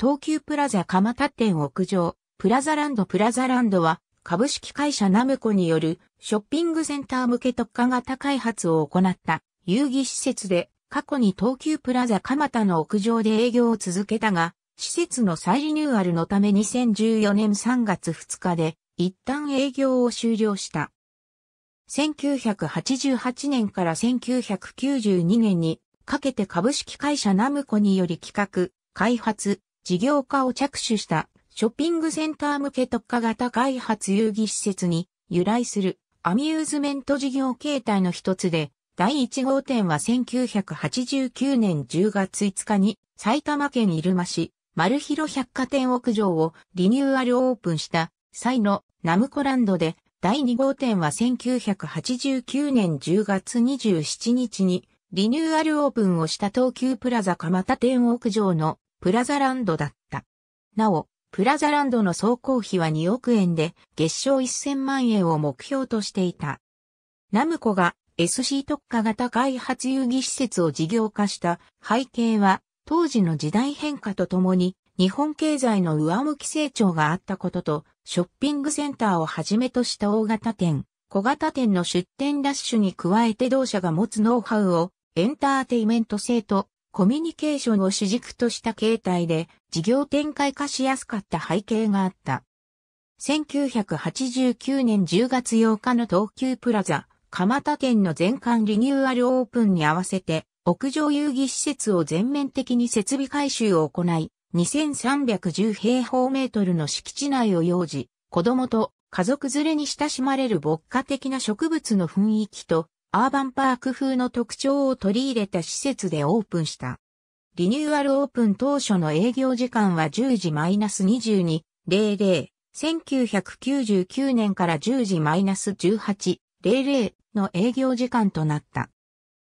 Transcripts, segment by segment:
東急プラザ蒲田店屋上、プラザランドプラザランドは、株式会社ナムコによるショッピングセンター向け特化型開発を行った遊戯施設で、過去に東急プラザ蒲田の屋上で営業を続けたが、施設の再リニューアルのため2014年3月2日で、一旦営業を終了した。1988年から1992年にかけて株式会社ナムコにより企画、開発、事業化を着手したショッピングセンター向け特化型開発遊戯施設に由来するアミューズメント事業形態の一つで、第1号店は1989年10月5日に埼玉県入間市丸広百貨店屋上をリニューアルオープンした際のナムコランドで第2号店は1989年10月27日にリニューアルオープンをした東急プラザ蒲田店屋上のプラザランドだった。なお、プラザランドの総工費は2億円で、月賞1000万円を目標としていた。ナムコが SC 特化型開発遊戯施設を事業化した背景は、当時の時代変化とともに、日本経済の上向き成長があったことと、ショッピングセンターをはじめとした大型店、小型店の出店ラッシュに加えて同社が持つノウハウをエンターテイメント性とコミュニケーションを主軸とした形態で事業展開化しやすかった背景があった。1989年10月8日の東急プラザ、蒲田店の全館リニューアルオープンに合わせて、屋上遊戯施設を全面的に設備改修を行い、2310平方メートルの敷地内を用事、子供と家族連れに親しまれる牧歌的な植物の雰囲気とアーバンパーク風の特徴を取り入れた施設でオープンした。リニューアルオープン当初の営業時間は10時 -22、00、1999年から10時 -18、00の営業時間となった。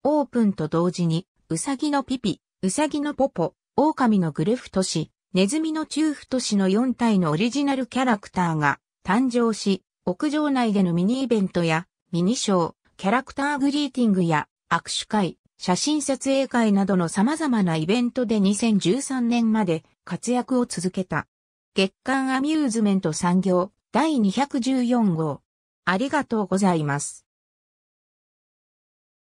オープンと同時に、ウサギのピピ、ウサギのポポ、狼のグルフト市、ネズミのチューフト市の4体のオリジナルキャラクターが誕生し、屋上内でのミニイベントやミニショー、キャラクターグリーティングや握手会、写真撮影会などの様々なイベントで2013年まで活躍を続けた。月刊アミューズメント産業第214号。ありがとうございます。